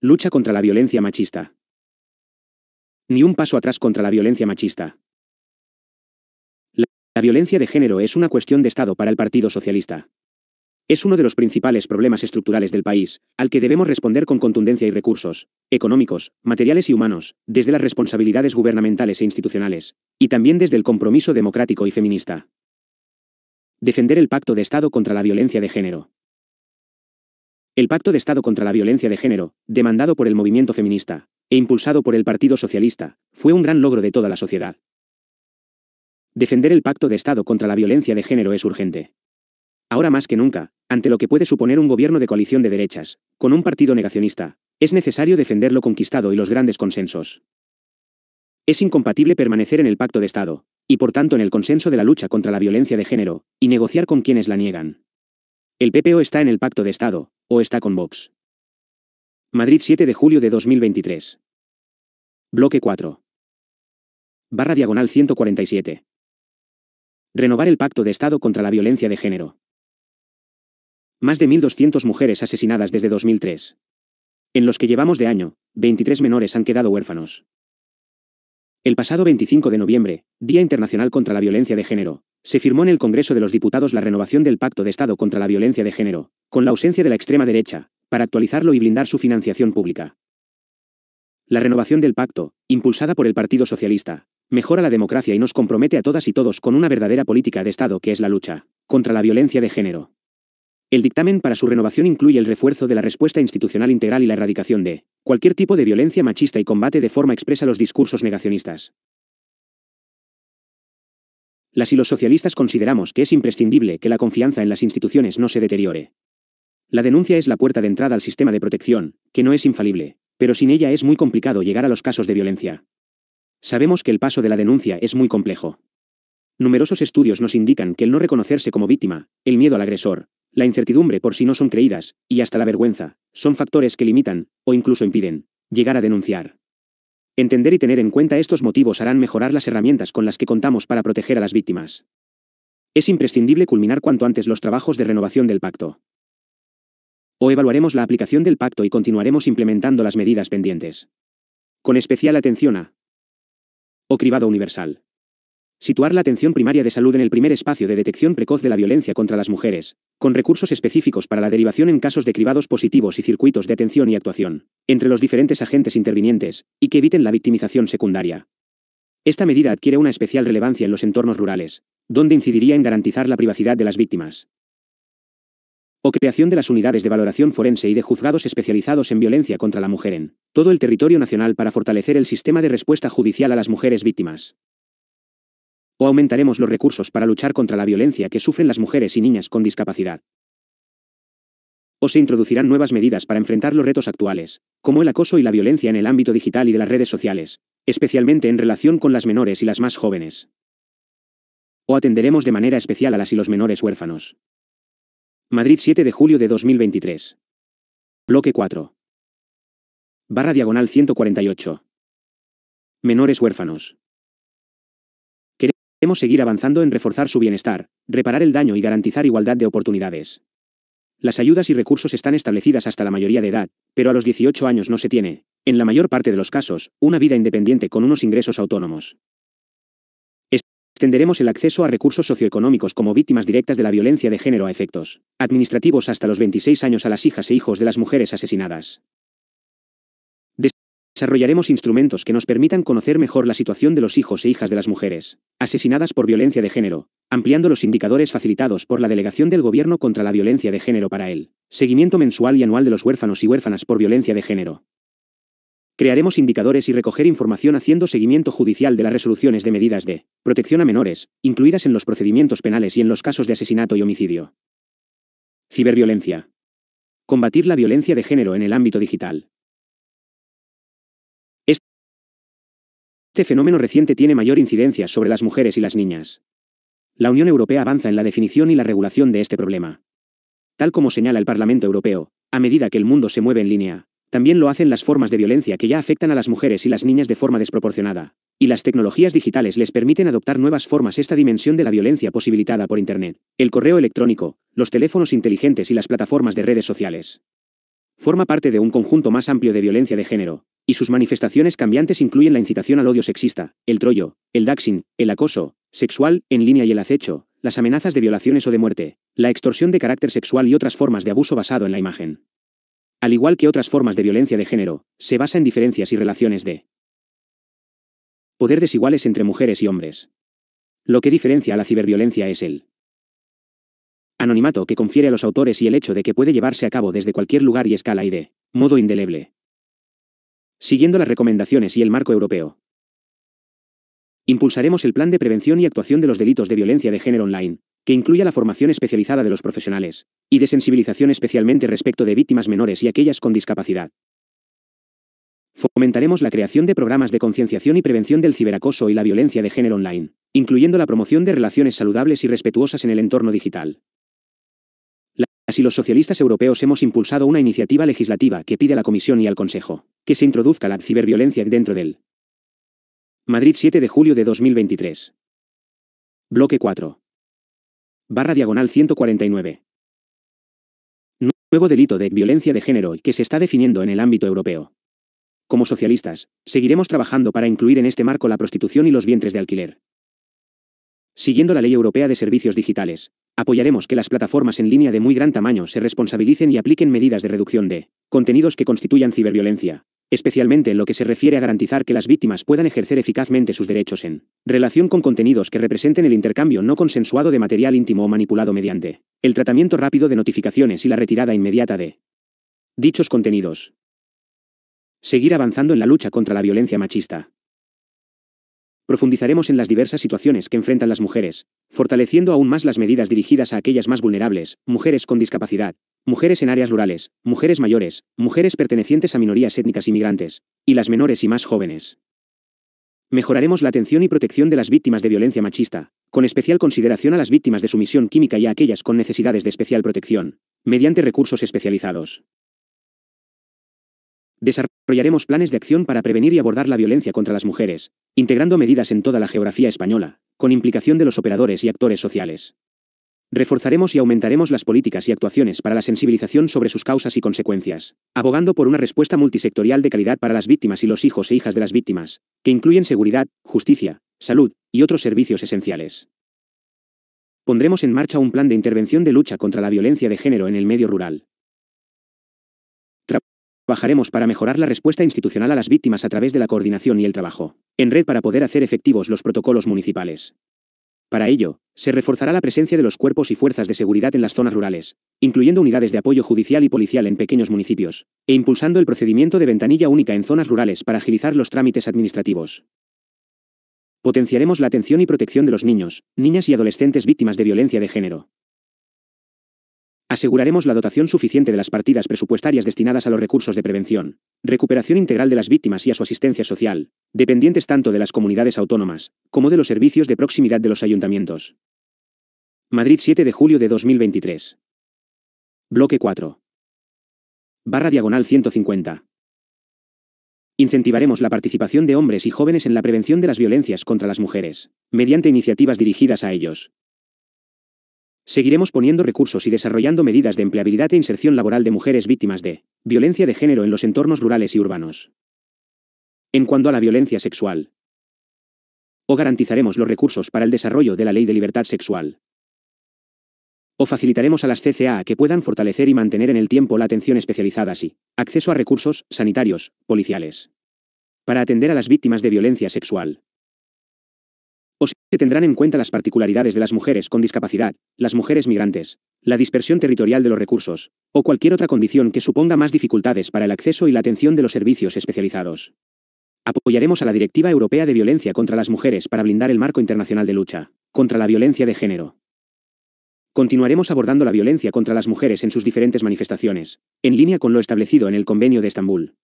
Lucha contra la violencia machista. Ni un paso atrás contra la violencia machista. La, violencia de género es una cuestión de Estado para el Partido Socialista. Es uno de los principales problemas estructurales del país, al que debemos responder con contundencia y recursos, económicos, materiales y humanos, desde las responsabilidades gubernamentales e institucionales, y también desde el compromiso democrático y feminista. Defender el pacto de Estado contra la violencia de género. El Pacto de Estado contra la Violencia de Género, demandado por el movimiento feminista, e impulsado por el Partido Socialista, fue un gran logro de toda la sociedad. Defender el Pacto de Estado contra la Violencia de Género es urgente. Ahora más que nunca, ante lo que puede suponer un gobierno de coalición de derechas, con un partido negacionista, es necesario defender lo conquistado y los grandes consensos. Es incompatible permanecer en el Pacto de Estado, y por tanto en el consenso de la lucha contra la violencia de género, y negociar con quienes la niegan. El PPO está en el Pacto de Estado, o está con Vox. Madrid 7 de julio de 2023. Bloque 4. Barra diagonal 147. Renovar el pacto de Estado contra la violencia de género. Más de 1.200 mujeres asesinadas desde 2003. En los que llevamos de año, 23 menores han quedado huérfanos. El pasado 25 de noviembre, Día Internacional contra la Violencia de Género, se firmó en el Congreso de los Diputados la renovación del Pacto de Estado contra la Violencia de Género, con la ausencia de la extrema derecha, para actualizarlo y blindar su financiación pública. La renovación del pacto, impulsada por el Partido Socialista, mejora la democracia y nos compromete a todas y todos con una verdadera política de Estado que es la lucha contra la violencia de género. El dictamen para su renovación incluye el refuerzo de la respuesta institucional integral y la erradicación de cualquier tipo de violencia machista y combate de forma expresa los discursos negacionistas. Las y los socialistas consideramos que es imprescindible que la confianza en las instituciones no se deteriore, la denuncia es la puerta de entrada al sistema de protección, que no es infalible, pero sin ella es muy complicado llegar a los casos de violencia. Sabemos que el paso de la denuncia es muy complejo. Numerosos estudios nos indican que el no reconocerse como víctima, el miedo al agresor, la incertidumbre por si no son creídas, y hasta la vergüenza, son factores que limitan, o incluso impiden, llegar a denunciar. Entender y tener en cuenta estos motivos harán mejorar las herramientas con las que contamos para proteger a las víctimas. Es imprescindible culminar cuanto antes los trabajos de renovación del pacto o evaluaremos la aplicación del pacto y continuaremos implementando las medidas pendientes. Con especial atención a o cribado universal. Situar la atención primaria de salud en el primer espacio de detección precoz de la violencia contra las mujeres, con recursos específicos para la derivación en casos de cribados positivos y circuitos de atención y actuación, entre los diferentes agentes intervinientes, y que eviten la victimización secundaria. Esta medida adquiere una especial relevancia en los entornos rurales, donde incidiría en garantizar la privacidad de las víctimas o creación de las unidades de valoración forense y de juzgados especializados en violencia contra la mujer en todo el territorio nacional para fortalecer el sistema de respuesta judicial a las mujeres víctimas. O aumentaremos los recursos para luchar contra la violencia que sufren las mujeres y niñas con discapacidad. O se introducirán nuevas medidas para enfrentar los retos actuales, como el acoso y la violencia en el ámbito digital y de las redes sociales, especialmente en relación con las menores y las más jóvenes. O atenderemos de manera especial a las y los menores huérfanos. Madrid 7 de julio de 2023. Bloque 4. Barra diagonal 148. Menores huérfanos. Queremos seguir avanzando en reforzar su bienestar, reparar el daño y garantizar igualdad de oportunidades. Las ayudas y recursos están establecidas hasta la mayoría de edad, pero a los 18 años no se tiene, en la mayor parte de los casos, una vida independiente con unos ingresos autónomos. Extenderemos el acceso a recursos socioeconómicos como víctimas directas de la violencia de género a efectos administrativos hasta los 26 años a las hijas e hijos de las mujeres asesinadas. Desarrollaremos instrumentos que nos permitan conocer mejor la situación de los hijos e hijas de las mujeres asesinadas por violencia de género, ampliando los indicadores facilitados por la Delegación del Gobierno contra la Violencia de Género para el seguimiento mensual y anual de los huérfanos y huérfanas por violencia de género. Crearemos indicadores y recoger información haciendo seguimiento judicial de las resoluciones de medidas de protección a menores, incluidas en los procedimientos penales y en los casos de asesinato y homicidio. Ciberviolencia. Combatir la violencia de género en el ámbito digital. Este fenómeno reciente tiene mayor incidencia sobre las mujeres y las niñas. La Unión Europea avanza en la definición y la regulación de este problema. Tal como señala el Parlamento Europeo, a medida que el mundo se mueve en línea, también lo hacen las formas de violencia que ya afectan a las mujeres y las niñas de forma desproporcionada. Y las tecnologías digitales les permiten adoptar nuevas formas esta dimensión de la violencia posibilitada por Internet, el correo electrónico, los teléfonos inteligentes y las plataformas de redes sociales. Forma parte de un conjunto más amplio de violencia de género, y sus manifestaciones cambiantes incluyen la incitación al odio sexista, el trollo, el daxing, el acoso, sexual, en línea y el acecho, las amenazas de violaciones o de muerte, la extorsión de carácter sexual y otras formas de abuso basado en la imagen al igual que otras formas de violencia de género, se basa en diferencias y relaciones de poder desiguales entre mujeres y hombres. Lo que diferencia a la ciberviolencia es el anonimato que confiere a los autores y el hecho de que puede llevarse a cabo desde cualquier lugar y escala y de modo indeleble. Siguiendo las recomendaciones y el marco europeo, Impulsaremos el plan de prevención y actuación de los delitos de violencia de género online, que incluya la formación especializada de los profesionales, y de sensibilización especialmente respecto de víctimas menores y aquellas con discapacidad. Fomentaremos la creación de programas de concienciación y prevención del ciberacoso y la violencia de género online, incluyendo la promoción de relaciones saludables y respetuosas en el entorno digital. Así los socialistas europeos hemos impulsado una iniciativa legislativa que pide a la Comisión y al Consejo que se introduzca la ciberviolencia dentro del Madrid 7 de julio de 2023. Bloque 4. Barra diagonal 149. Nuevo delito de violencia de género que se está definiendo en el ámbito europeo. Como socialistas, seguiremos trabajando para incluir en este marco la prostitución y los vientres de alquiler. Siguiendo la Ley Europea de Servicios Digitales, apoyaremos que las plataformas en línea de muy gran tamaño se responsabilicen y apliquen medidas de reducción de contenidos que constituyan ciberviolencia, especialmente en lo que se refiere a garantizar que las víctimas puedan ejercer eficazmente sus derechos en relación con contenidos que representen el intercambio no consensuado de material íntimo o manipulado mediante el tratamiento rápido de notificaciones y la retirada inmediata de dichos contenidos. Seguir avanzando en la lucha contra la violencia machista. Profundizaremos en las diversas situaciones que enfrentan las mujeres, fortaleciendo aún más las medidas dirigidas a aquellas más vulnerables, mujeres con discapacidad, mujeres en áreas rurales, mujeres mayores, mujeres pertenecientes a minorías étnicas inmigrantes, y las menores y más jóvenes. Mejoraremos la atención y protección de las víctimas de violencia machista, con especial consideración a las víctimas de sumisión química y a aquellas con necesidades de especial protección, mediante recursos especializados. Desarrollaremos planes de acción para prevenir y abordar la violencia contra las mujeres, integrando medidas en toda la geografía española, con implicación de los operadores y actores sociales. Reforzaremos y aumentaremos las políticas y actuaciones para la sensibilización sobre sus causas y consecuencias, abogando por una respuesta multisectorial de calidad para las víctimas y los hijos e hijas de las víctimas, que incluyen seguridad, justicia, salud y otros servicios esenciales. Pondremos en marcha un plan de intervención de lucha contra la violencia de género en el medio rural. Trabajaremos para mejorar la respuesta institucional a las víctimas a través de la coordinación y el trabajo en red para poder hacer efectivos los protocolos municipales. Para ello, se reforzará la presencia de los cuerpos y fuerzas de seguridad en las zonas rurales, incluyendo unidades de apoyo judicial y policial en pequeños municipios, e impulsando el procedimiento de ventanilla única en zonas rurales para agilizar los trámites administrativos. Potenciaremos la atención y protección de los niños, niñas y adolescentes víctimas de violencia de género. Aseguraremos la dotación suficiente de las partidas presupuestarias destinadas a los recursos de prevención, recuperación integral de las víctimas y a su asistencia social, dependientes tanto de las comunidades autónomas, como de los servicios de proximidad de los ayuntamientos. Madrid 7 de julio de 2023. Bloque 4. Barra diagonal 150. Incentivaremos la participación de hombres y jóvenes en la prevención de las violencias contra las mujeres, mediante iniciativas dirigidas a ellos, Seguiremos poniendo recursos y desarrollando medidas de empleabilidad e inserción laboral de mujeres víctimas de violencia de género en los entornos rurales y urbanos. En cuanto a la violencia sexual, o garantizaremos los recursos para el desarrollo de la ley de libertad sexual. O facilitaremos a las CCA que puedan fortalecer y mantener en el tiempo la atención especializada y acceso a recursos sanitarios, policiales, para atender a las víctimas de violencia sexual o si se tendrán en cuenta las particularidades de las mujeres con discapacidad, las mujeres migrantes, la dispersión territorial de los recursos, o cualquier otra condición que suponga más dificultades para el acceso y la atención de los servicios especializados. Apoyaremos a la Directiva Europea de Violencia contra las Mujeres para blindar el marco internacional de lucha contra la violencia de género. Continuaremos abordando la violencia contra las mujeres en sus diferentes manifestaciones, en línea con lo establecido en el Convenio de Estambul,